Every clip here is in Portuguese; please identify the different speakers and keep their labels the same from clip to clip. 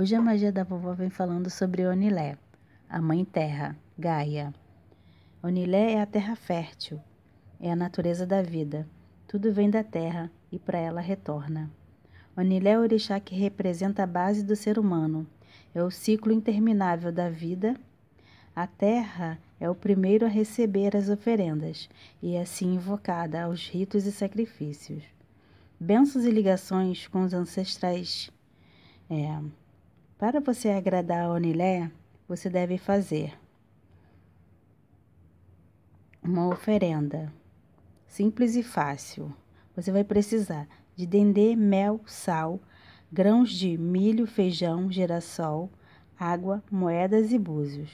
Speaker 1: Hoje a magia da vovó vem falando sobre Onilé, a mãe terra, Gaia. Onilé é a terra fértil, é a natureza da vida. Tudo vem da terra e para ela retorna. Onilé é o orixá que representa a base do ser humano. É o ciclo interminável da vida. A terra é o primeiro a receber as oferendas e é assim invocada aos ritos e sacrifícios. Bênçãos e ligações com os ancestrais. É, para você agradar a Onilé, você deve fazer uma oferenda simples e fácil. Você vai precisar de dendê, mel, sal, grãos de milho, feijão, girassol, água, moedas e búzios.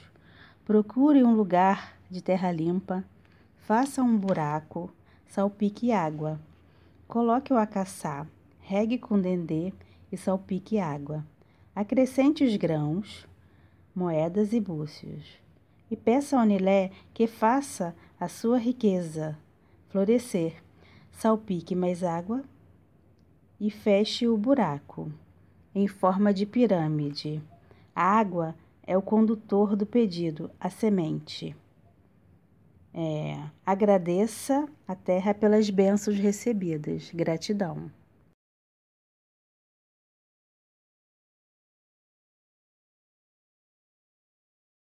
Speaker 1: Procure um lugar de terra limpa, faça um buraco, salpique água. Coloque o acaçá, regue com dendê e salpique água. Acrescente os grãos, moedas e búcios e peça ao Nilé que faça a sua riqueza florescer. Salpique mais água e feche o buraco em forma de pirâmide. A água é o condutor do pedido, a semente. É, agradeça a terra pelas bênçãos recebidas. Gratidão.